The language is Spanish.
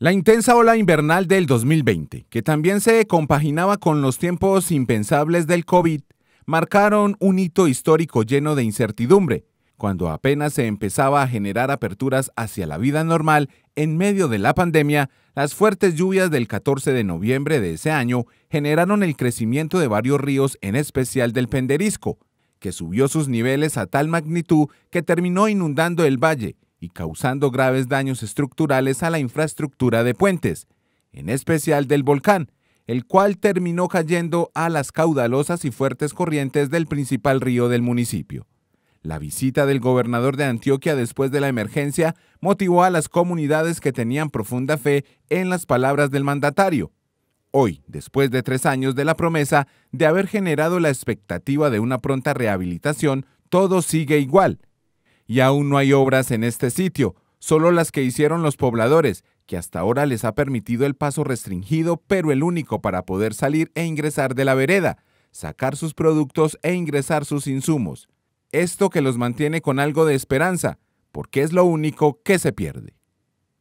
La intensa ola invernal del 2020, que también se compaginaba con los tiempos impensables del COVID, marcaron un hito histórico lleno de incertidumbre, cuando apenas se empezaba a generar aperturas hacia la vida normal en medio de la pandemia, las fuertes lluvias del 14 de noviembre de ese año generaron el crecimiento de varios ríos, en especial del Penderisco, que subió sus niveles a tal magnitud que terminó inundando el valle y causando graves daños estructurales a la infraestructura de puentes, en especial del volcán, el cual terminó cayendo a las caudalosas y fuertes corrientes del principal río del municipio. La visita del gobernador de Antioquia después de la emergencia motivó a las comunidades que tenían profunda fe en las palabras del mandatario. Hoy, después de tres años de la promesa de haber generado la expectativa de una pronta rehabilitación, todo sigue igual y aún no hay obras en este sitio, solo las que hicieron los pobladores, que hasta ahora les ha permitido el paso restringido, pero el único para poder salir e ingresar de la vereda, sacar sus productos e ingresar sus insumos. Esto que los mantiene con algo de esperanza, porque es lo único que se pierde.